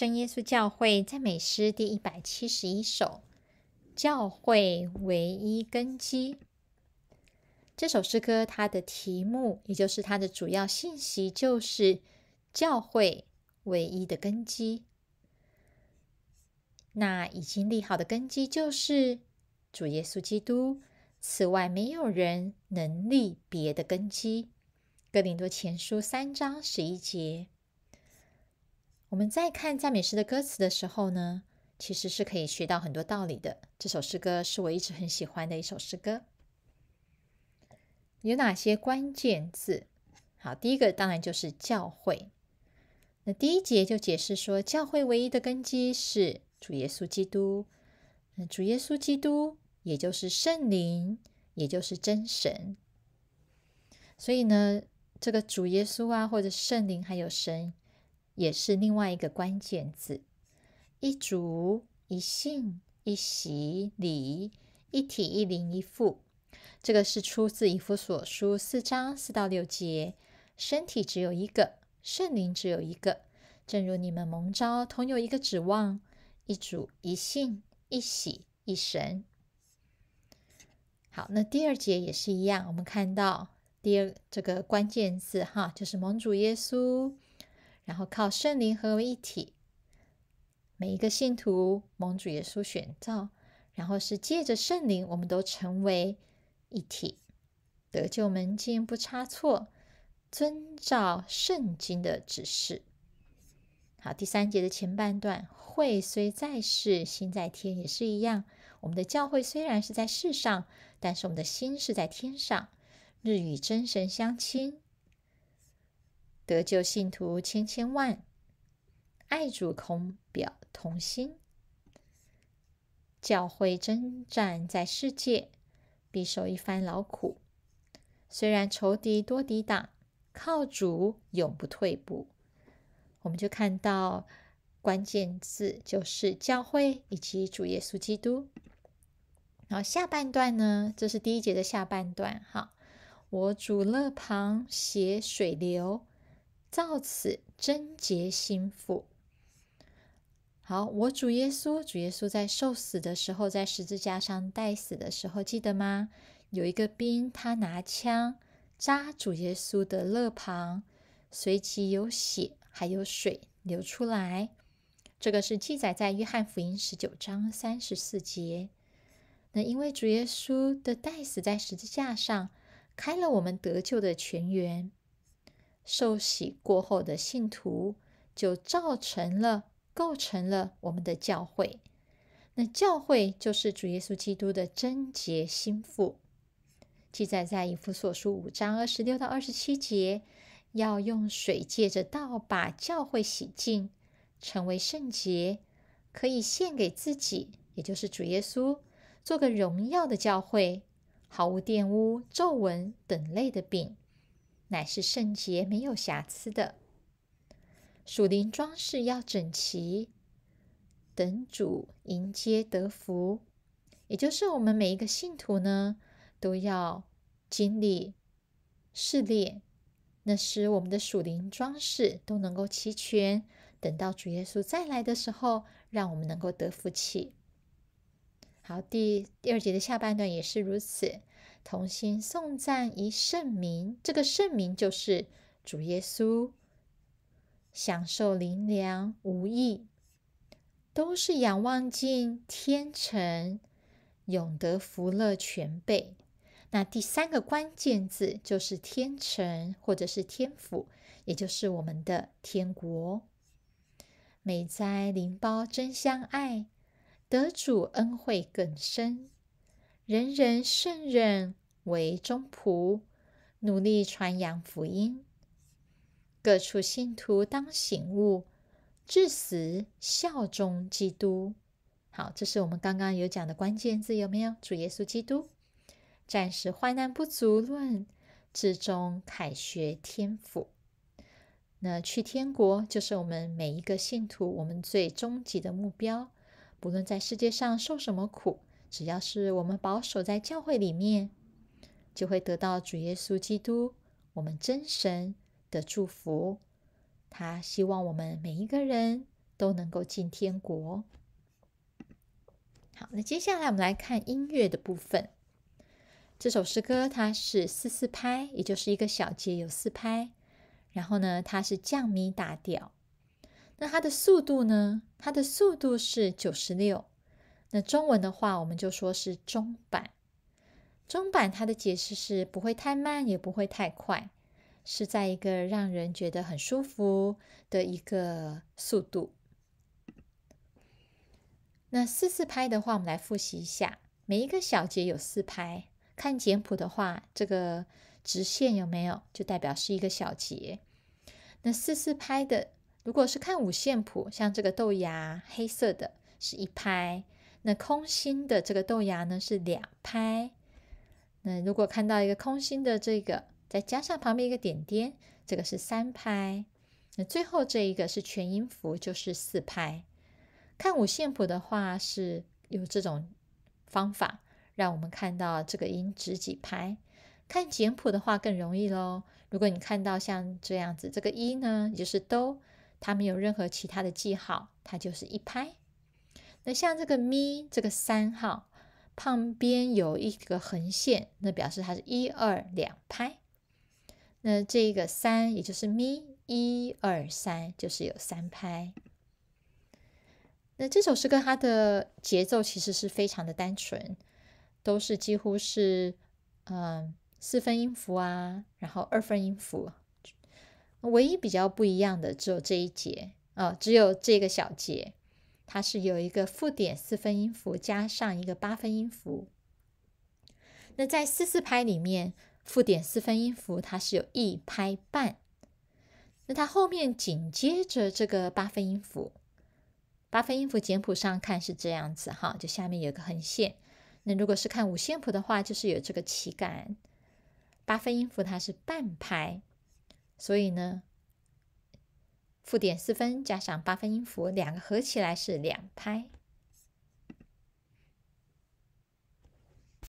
圣耶稣教会赞美诗第一百七十一首，《教会唯一根基》。这首诗歌它的题目，也就是它的主要信息，就是教会唯一的根基。那已经立好的根基就是主耶稣基督，此外没有人能立别的根基。哥林多前书三章十一节。我们在看赞美诗的歌词的时候呢，其实是可以学到很多道理的。这首诗歌是我一直很喜欢的一首诗歌。有哪些关键字？好，第一个当然就是教会。那第一节就解释说，教会唯一的根基是主耶稣基督。嗯，主耶稣基督也就是圣灵，也就是真神。所以呢，这个主耶稣啊，或者圣灵，还有神。也是另外一个关键字，一主一信一洗礼一体一灵一父。这个是出自以弗所书四章四到六节，身体只有一个，圣灵只有一个，正如你们蒙召同有一个指望，一主一信一喜一神。好，那第二节也是一样，我们看到第二这个关键字哈，就是蒙主耶稣。然后靠圣灵合为一体，每一个信徒蒙主耶稣选召，然后是借着圣灵，我们都成为一体，得救门径不差错，遵照圣经的指示。好，第三节的前半段，会虽在世，心在天也是一样。我们的教会虽然是在世上，但是我们的心是在天上，日与真神相亲。得救信徒千千万，爱主空表同心。教会征战在世界，必受一番劳苦。虽然仇敌多抵挡，靠主永不退步。我们就看到关键字就是教会以及主耶稣基督。然后下半段呢，这是第一节的下半段哈。我主乐旁写水流。造此贞洁心腹。好，我主耶稣，主耶稣在受死的时候，在十字架上代死的时候，记得吗？有一个兵，他拿枪扎主耶稣的肋旁，随即有血还有水流出来。这个是记载在约翰福音十九章三十四节。那因为主耶稣的代死在十字架上，开了我们得救的全源。受洗过后的信徒，就造成了构成了我们的教会。那教会就是主耶稣基督的贞洁心腹。记载在以弗所书五章二十六到二十七节，要用水借着道把教会洗净，成为圣洁，可以献给自己，也就是主耶稣，做个荣耀的教会，毫无玷污、皱纹等类的病。乃是圣洁、没有瑕疵的属灵装饰要整齐，等主迎接得福。也就是我们每一个信徒呢，都要经历试炼，那时我们的属灵装饰都能够齐全，等到主耶稣再来的时候，让我们能够得福气。好，第第二节的下半段也是如此。同心颂赞一圣名，这个圣名就是主耶稣。享受灵粮无益，都是仰望尽天成，永得福乐全备。那第三个关键字就是天成，或者是天府，也就是我们的天国。美哉灵包真相爱，得主恩惠更深。人人胜任为忠仆，努力传扬福音。各处信徒当醒悟，至死效忠基督。好，这是我们刚刚有讲的关键字，有没有？主耶稣基督，暂时患难不足论，至终凯旋天府。那去天国就是我们每一个信徒我们最终极的目标，不论在世界上受什么苦。只要是我们保守在教会里面，就会得到主耶稣基督，我们真神的祝福。他希望我们每一个人都能够进天国。好，那接下来我们来看音乐的部分。这首诗歌它是四四拍，也就是一个小节有四拍。然后呢，它是降咪大调。那它的速度呢？它的速度是九十六。那中文的话，我们就说是中版。中版它的解释是不会太慢，也不会太快，是在一个让人觉得很舒服的一个速度。那四四拍的话，我们来复习一下，每一个小节有四拍。看简谱的话，这个直线有没有，就代表是一个小节。那四四拍的，如果是看五线谱，像这个豆芽黑色的是一拍。那空心的这个豆芽呢是两拍。那如果看到一个空心的这个，再加上旁边一个点点，这个是三拍。那最后这一个是全音符，就是四拍。看五线谱的话是有这种方法，让我们看到这个音值几拍。看简谱的话更容易喽。如果你看到像这样子，这个一呢，也就是哆，它没有任何其他的记号，它就是一拍。那像这个咪这个三号旁边有一个横线，那表示它是一二两拍。那这个三也就是咪一二三，就是有三拍。那这首诗歌它的节奏其实是非常的单纯，都是几乎是嗯四分音符啊，然后二分音符。唯一比较不一样的只有这一节啊，只有这个小节。它是有一个附点四分音符加上一个八分音符。那在四四拍里面，附点四分音符它是有一拍半。那它后面紧接着这个八分音符，八分音符简谱上看是这样子哈，就下面有个横线。那如果是看五线谱的话，就是有这个起杆。八分音符它是半拍，所以呢。附点四分加上八分音符，两个合起来是两拍。